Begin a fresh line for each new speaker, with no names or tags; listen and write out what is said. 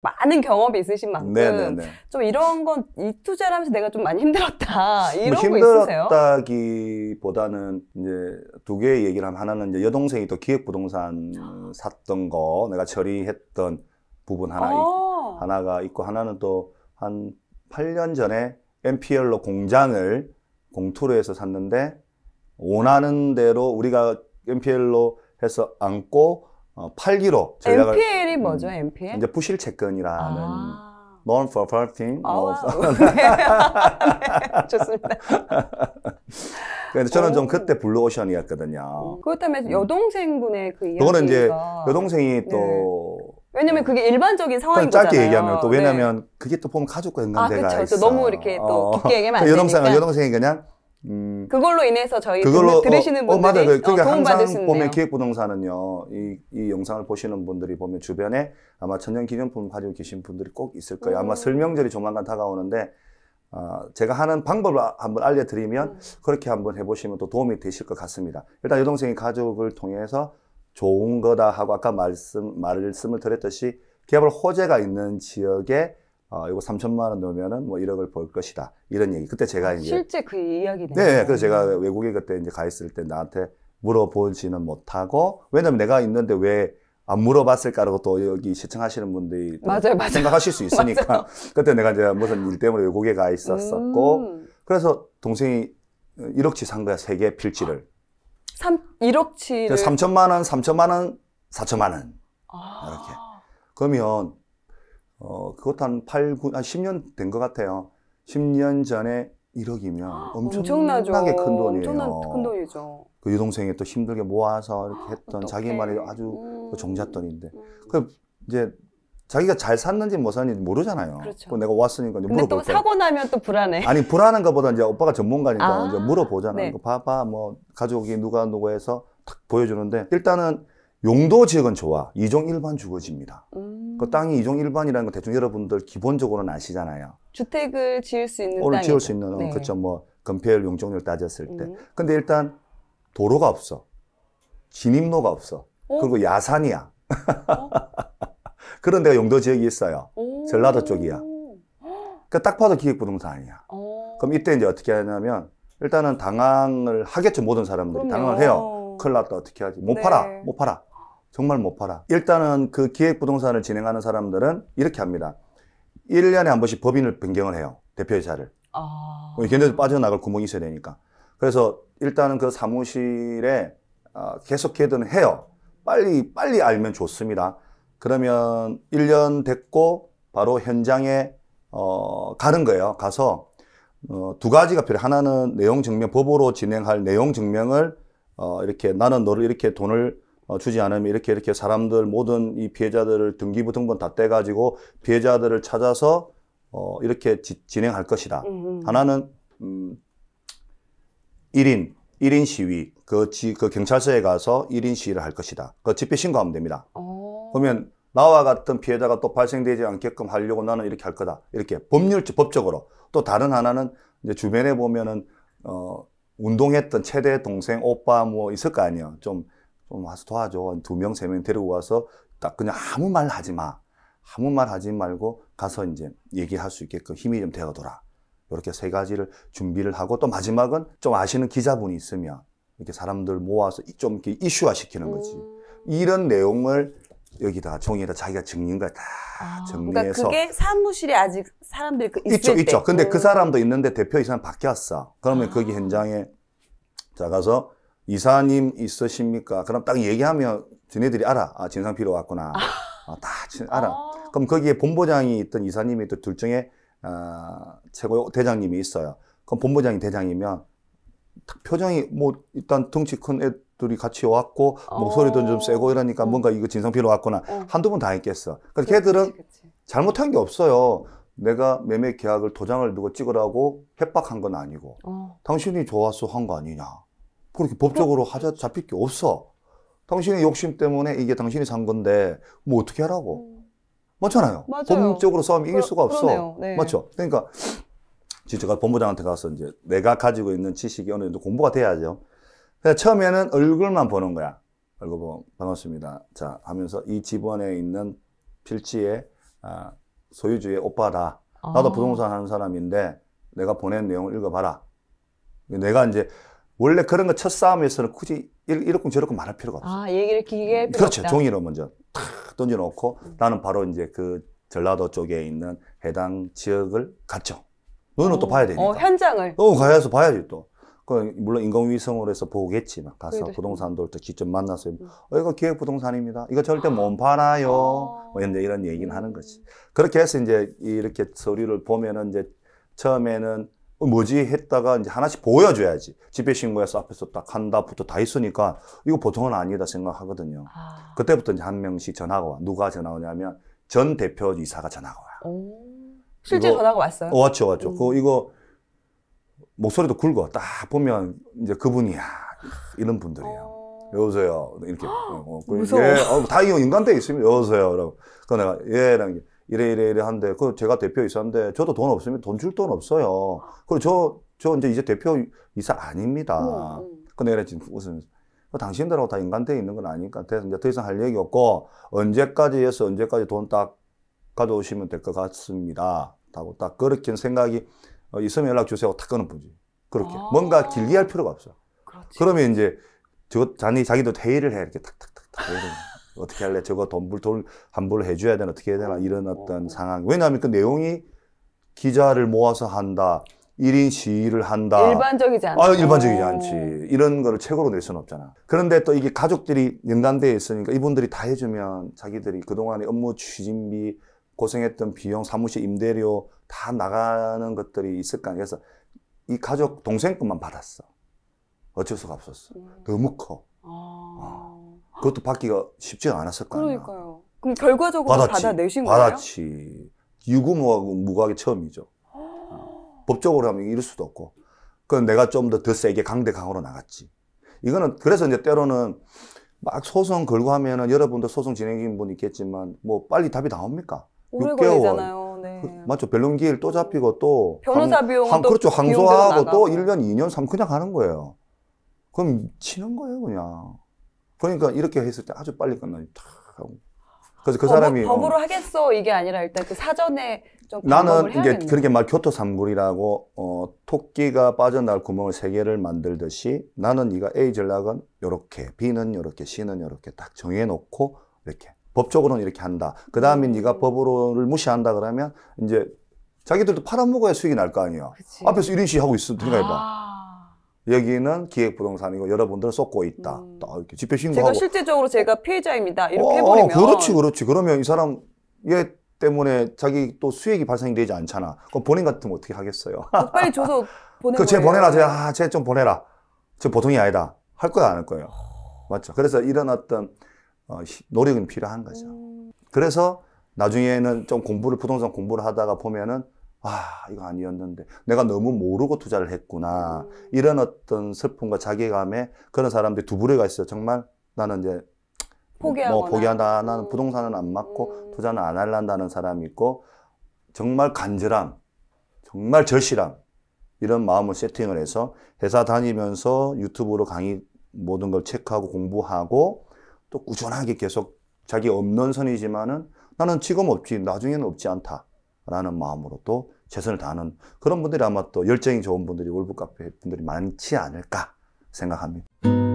많은 경험이 있으신 만큼 네네네. 좀 이런 건 이 투자를 하면서 내가 좀 많이 힘들었다 뭐 이런 뭐 힘들었다기 보다는 이제 두 개의 얘기를 하면 하나는 이제 여동생이 또 기획부동산 샀던 거 내가 처리했던 부분 하나 아. 하나가 있고 하나는 또 한 8년 전에 NPL로 공장을 공투로 해서 샀는데 원하는 대로 우리가 NPL로 해서 안고 어, 팔기로 전략을 MPL이 음, 뭐죠? MPL? 이제 부실 채권이라는 n o n f o r p r o f i n g 네. 좋습니다. 그런데 저는 오. 좀 그때 블루오션이었거든요. 그렇다면 음. 여동생분의 그 이야기가. 그거는 이제 여동생이 네. 또. 왜냐면 그게 일반적인 상황인 짧게 잖아요 얘기하면 또 네. 왜냐면 네. 그게 또 보면 가족과 연관돼가 아, 그쵸. 있어. 너무 이렇게 또 어. 깊게 얘기하면 안 되니까. 여동생은 여동생이 그냥 음, 그걸로 인해서 저희 그걸로, 어, 들으시는 분들이 어, 맞아요. 그, 그러니까 어, 항상 보면 기획부동산은요 이, 이 영상을 보시는 분들이 보면 주변에 아마 천연 기념품 가지고 계신 분들이 꼭 있을 거예요. 음. 아마 설명절이 조만간 다가오는데 어, 제가 하는 방법을 아, 한번 알려드리면 음. 그렇게 한번 해보시면 또 도움이 되실 것 같습니다. 일단 여동생이 가족을 통해서 좋은 거다 하고 아까 말씀 말씀을 드렸듯이 개발 호재가 있는 지역에 어, 이거 3천만 원 넣으면은 뭐 1억을 벌 것이다. 이런 얘기. 그때 제가 이제 실제 그 이야기네요. 네, 네, 그래서 제가 외국에 그때 이제 가 있을 때 나한테 물어보지는 못하고 왜냐면 내가 있는데 왜 안 물어봤을까라고 또 여기 시청하시는 분들이 맞아요, 맞아요. 생각하실 수 있으니까 그때 내가 이제 무슨 일 때문에 외국에 가 있었었고 음. 그래서 동생이 1억치 산 거야 세개 필지를 3 1억치를 3천만 원, 3천만 원, 4천만 원 아. 이렇게 그러면 어, 그것도 한 8, 9, 한 10년 된 것 같아요. 10년 전에 1억이면 엄청나게 큰 돈이에요. 엄청난 큰 돈이죠. 그 유동생이 또 힘들게 모아서 이렇게 했던 자기만의 아주 그 음. 그 종잣돈인데. 음. 그 이제 자기가 잘 샀는지 못 샀는지 모르잖아요. 그렇죠. 내가 왔으니까 이제 물어볼 또거 사고 나면 또 불안해. 아니 불안한 것보다 이제 오빠가 전문가니까 아. 이제 물어보잖아요. 네. 봐봐 뭐 가족이 누가 누구 해서 탁 보여주는데 일단은 용도 지역은 좋아. 이종 일반 주거지입니다. 음. 그 땅이 이종 일반이라는 건 대충 여러분들 기본적으로는 아시잖아요. 주택을 지을 수 있는 오늘 땅 지을 수 있는 어, 네. 그쵸 뭐 건폐율 용적률 따졌을 때. 음. 근데 일단 도로가 없어. 진입로가 없어. 오. 어? 그리고 야산이야. 어? 그런 데가 용도 지역이 있어요. 오. 전라도 쪽이야. 그러니까 딱 봐도 기획부동산 아니야. 오. 어. 그럼 이때 이제 어떻게 하냐면 일단은 당황을 하겠죠 모든 사람들이 그럼요. 당황을 해요. 큰일 났다 어떻게 하지? 못 네. 팔아, 못 팔아. 정말 못 팔아. 일단은 그 기획부동산을 진행하는 사람들은 이렇게 합니다. 1년에 한 번씩 법인을 변경을 해요. 대표의자를 아. 어, 걔네들 빠져나갈 구멍이 있어야 되니까. 그래서 일단은 그 사무실에 아, 계속 해든 해요. 빨리, 빨리 알면 좋습니다. 그러면 1년 됐고, 바로 현장에, 어, 가는 거예요. 가서, 어, 두 가지가 필요해. 요 하나는 내용 증명, 법으로 진행할 내용 증명을, 어, 이렇게 나는 너를 이렇게 돈을 어, 주지 않으면 이렇게 이렇게 사람들 모든 이 피해자들을 등기부 등본 다 떼가지고 피해자들을 찾아서 어, 이렇게 지, 진행할 것이다. 음, 음. 하나는 음, 1인 1인 시위 그, 지, 그 경찰서에 가서 1인 시위를 할 것이다. 그 집회 신고하면 됩니다. 오. 어. 그러면 나와 같은 피해자가 또 발생되지 않게끔 하려고 나는 이렇게 할 거다. 이렇게 법률 법적으로 또 다른 하나는 이제 주변에 보면은 어 운동했던 최대 동생 오빠 뭐 있을 거 아니에요. 좀좀 와서 도와줘. 두 명, 세 명 데리고 와서 딱 그냥 아무 말 하지 마. 아무 말 하지 말고 가서 이제 얘기할 수 있게끔 힘이 좀 되어더라. 이렇게 세 가지를 준비를 하고 또 마지막은 좀 아시는 기자분이 있으면 이렇게 사람들 모아서 좀 이렇게 이슈화 시키는 거지. 음. 이런 내용을 여기다 종이에다 자기가 정리한 과다 아, 그러니까 정리해서 그러니까 그게 사무실에 아직 사람들그있죠 때. 있죠 근데 그 음. 사람도 있는데 대표이사는 바뀌었어 그러면 아. 거기 현장에 자가서 이사님 있으십니까? 그럼 딱 얘기하면 지네들이 알아. 아, 진상 필요 왔구나. 아, 아 다 알아. 아. 그럼 거기에 본부장이 있던 이사님이 또 둘 중에 어, 최고 대장님이 있어요. 그럼 본부장이 대장이면 표정이 뭐 일단 덩치 큰 애들이 같이 왔고 어. 목소리도 좀 세고 이러니까 어. 뭔가 이거 진상 필요 왔구나. 어. 한두 번 다했겠어 그러니까 걔들은 잘못한 게 없어요. 내가 매매 계약을 도장을 누가 찍으라고 협박한 건 아니고 어. 당신이 좋아서 한 거 아니냐. 그렇게 법적으로 하자 잡힐 게 없어. 당신의 욕심 때문에 이게 당신이 산 건데 뭐 어떻게 하라고. 음. 맞잖아요. 맞아요. 법적으로 싸움 이길 수가 없어. 네. 맞죠? 그러니까 제가 본부장한테 가서 이제 내가 가지고 있는 지식이 어느 정도 공부가 돼야죠. 그래서 처음에는 얼굴만 보는 거야. 얼굴 보면 반갑습니다. 자 하면서 이집안에 있는 필지의 아, 소유주의 오빠다. 나도 아. 부동산 하는 사람인데 내가 보낸 내용을 읽어봐라. 내가 이제 원래 그런 거 첫 싸움에서는 굳이 이렇고 저렇고 말할 필요가 없어. 아, 얘기를 길게 음. 그렇죠. 없다. 종이로 먼저 탁 던져놓고 음. 나는 바로 이제 그 전라도 쪽에 있는 해당 지역을 갔죠. 너는 어. 또 봐야 어, 되니까. 어, 현장을. 어, 가야서 봐야지 또. 그 물론 인공위성으로 해서 보겠지만 가서 부동산도 직접 만나서 음. 어, 이거 기획부동산입니다. 이거 절대 못 아. 팔아요. 아. 뭐 이런 얘기는 하는 거지. 그렇게 해서 이제 이렇게 서류를 보면은 이제 처음에는 어, 뭐지 했다가 이제 하나씩 보여줘야지. 집회신고해서 앞에서 딱 한다부터 다 있으니까 이거 보통은 아니다 생각하거든요. 아. 그때부터 이제 한 명씩 전화가 와. 누가 전화 오냐면 전 대표 이사가 전화가 와요. 오. 실제 전화가 왔어요? 어, 왔죠, 왔죠. 그 음. 그 이거 목소리도 굵어. 딱 보면 이제 그분이야. 이런 분들이에요. 어. 여보세요. 이렇게. 어, 어 그리 무서워. 예, 어, 다이 인간돼 있으면 여보세요. 라고. 그 내가 예, 라는 게. 이래 이래 이래 한데 그 제가 대표이사인데 저도 돈 없으면 돈 줄 돈 없어요. 그리고 저 저 이제 이제 대표이사 아닙니다. 음, 음. 근데 그래 지금 웃으면서 그 당신들하고 다 인간돼 있는 건 아니니까 이제 더 이상 할 얘기 없고 언제까지 해서 언제까지 돈 딱 가져오시면 될 것 같습니다. 하고 딱 그렇게 생각이 어, 있으면 연락 주세요. 탁 끊는 분지 그렇게 아 뭔가 길게 할 필요가 없어. 그렇지. 그러면 이제 저 자기 자기도 회의를 해 이렇게 탁탁탁탁 어떻게 할래? 저거 돈불 돌 환불 해줘야 되나? 어떻게 해야 되나? 이런 어떤 어. 상황. 왜냐하면 그 내용이 기자를 모아서 한다. 1인 시위를 한다. 일반적이지 않죠. 아, 일반적이지 않지. 어. 이런 거를 책으로 낼 수는 없잖아. 그런데 또 이게 가족들이 연관되어 있으니까 이분들이 다 해주면 자기들이 그동안의 업무 추진비, 고생했던 비용, 사무실 임대료 다 나가는 것들이 있을 거 아니야. 그래서 이 가족 동생 것만 받았어. 어쩔 수가 없었어. 음. 너무 커. 아... 어. 그것도 받기가 쉽지가 않았을 거예요. 그러니까요. 그럼 결과적으로 받았지, 받아내신 거예요? 받았지. 유구무하고 게 처음이죠. 아. 법적으로 하면 이럴 수도 없고. 그건 내가 좀 더 더 세게 강대 강으로 나갔지. 이거는 그래서 이제 때로는 막 소송 걸고 하면은 여러분도 소송 진행인 분 있겠지만 뭐 빨리 답이 나옵니까? 오래 6개월. 네. 그 맞죠. 변론 기일 또 잡히고 또 변호사 비용 그렇죠. 항소하고 또 1년, 2년, 3 그냥 가는 거예요. 그럼 치는 거예요, 그냥. 그러니까 이렇게 했을 때 아주 빨리 끝나니탁 하고. 그래서 그 법, 어, 뭐 사람이 법으로 어, 하겠어 이게 아니라 일단 그 사전에 좀 나는 이제 그렇게 그러니까 말 교토 삼굴이라고 어, 토끼가 빠져날 구멍을 세 개를 만들듯이 나는 네가 A 전략은 요렇게 B는 요렇게 C는 요렇게 딱 정해놓고 이렇게 법적으로는 이렇게 한다. 그 다음에 음. 네가 법으로를 무시한다 그러면 이제 자기들도 팔아먹어야 수익이 날 거 아니야. 그치. 앞에서 이런 식 하고 있어. 생각해봐. 아. 여기는 기획부동산이고 여러분들은 쏟고 있다. 음. 딱 이렇게 집회 신고하고. 제가 실제적으로 제가 어. 피해자입니다. 이렇게 어, 어, 해버리면. 그렇지, 그렇지. 그러면 이 사람 얘 때문에 자기 또 수익이 발생되지 않잖아. 그럼 본인 같은 거 어떻게 하겠어요? 빨리 줘서 보내. 그쟤 보내라, 쟤, 아, 좀 보내라. 저 보통이 아니다. 할 거야, 안 할 거예요. 맞죠? 그래서 이런 어떤 어, 노력은 필요한 거죠. 음. 그래서 나중에는 좀 공부를 부동산 공부를 하다가 보면은 아, 이거 아니었는데. 내가 너무 모르고 투자를 했구나. 음. 이런 어떤 슬픔과 자괴감에 그런 사람들이 두부레가 있어요. 정말 나는 이제 뭐 포기하거나. 뭐 포기한다. 나는 음. 부동산은 안 맞고 음. 투자는 안 할란다는 사람이 있고 정말 간절함, 정말 절실함 이런 마음을 세팅을 해서 회사 다니면서 유튜브로 강의 모든 걸 체크하고 공부하고 또 꾸준하게 계속 자기 없는 선이지만은 나는 지금 없지 나중에는 없지 않다라는 마음으로 또 최선을 다하는 그런 분들이 아마 또 열정이 좋은 분들이 월북 카페 분들이 많지 않을까 생각합니다.